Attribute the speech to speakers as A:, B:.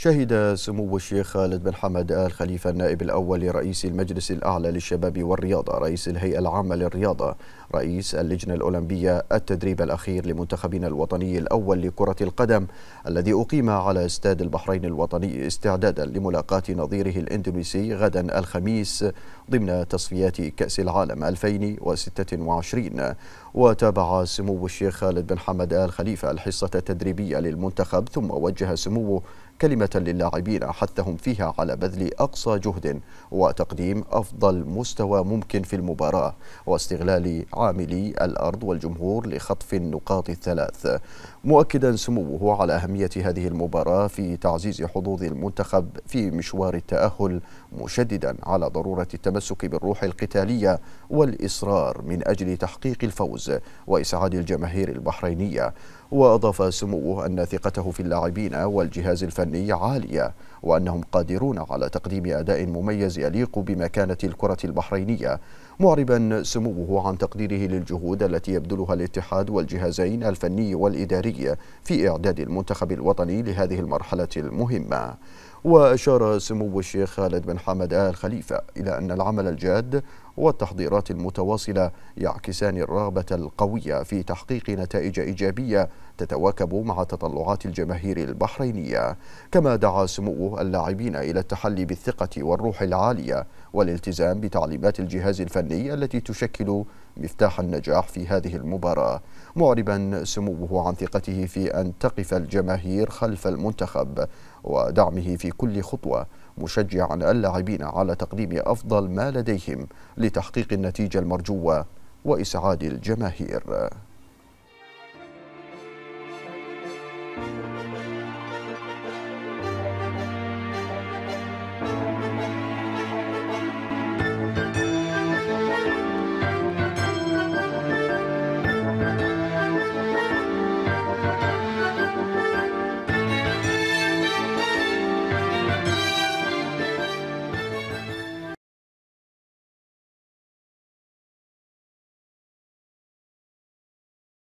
A: شهد سمو الشيخ خالد بن حمد آل خليفة النائب الأول لرئيس المجلس الأعلى للشباب والرياضة رئيس الهيئة العامة للرياضة رئيس اللجنة الأولمبية التدريب الأخير لمنتخبنا الوطني الأول لكرة القدم الذي أقيم على استاد البحرين الوطني استعدادا لملاقاة نظيره الإندونيسي غدا الخميس ضمن تصفيات كأس العالم 2026 وتابع سمو الشيخ خالد بن حمد آل خليفة الحصة التدريبية للمنتخب ثم وجه سموه كلمة للاعبين حتى هم فيها على بذل أقصى جهد وتقديم أفضل مستوى ممكن في المباراة واستغلال عاملي الأرض والجمهور لخطف النقاط الثلاث مؤكدا سموه على أهمية هذه المباراة في تعزيز حظوظ المنتخب في مشوار التأهل مشددا على ضرورة التمسك بالروح القتالية والإصرار من أجل تحقيق الفوز وإسعاد الجماهير البحرينية وأضاف سموه أن ثقته في اللاعبين والجهاز الفني فني عالية وأنهم قادرون على تقديم أداء مميز يليق بمكانة الكرة البحرينية معربا سموه عن تقديره للجهود التي يبذلها الاتحاد والجهازين الفني والإداري في إعداد المنتخب الوطني لهذه المرحلة المهمة وأشار سمو الشيخ خالد بن حمد آل خليفة إلى أن العمل الجاد والتحضيرات المتواصلة يعكسان الرغبة القوية في تحقيق نتائج إيجابية تتواكب مع تطلعات الجماهير البحرينية كما دعا سموه اللاعبين إلى التحلي بالثقة والروح العالية والالتزام بتعليمات الجهاز الفني التي تشكل مفتاح النجاح في هذه المباراة معربا سموه عن ثقته في أن تقف الجماهير خلف المنتخب ودعمه في كل خطوة مشجعا اللاعبين على تقديم أفضل ما لديهم لتحقيق النتيجة المرجوة وإسعاد الجماهير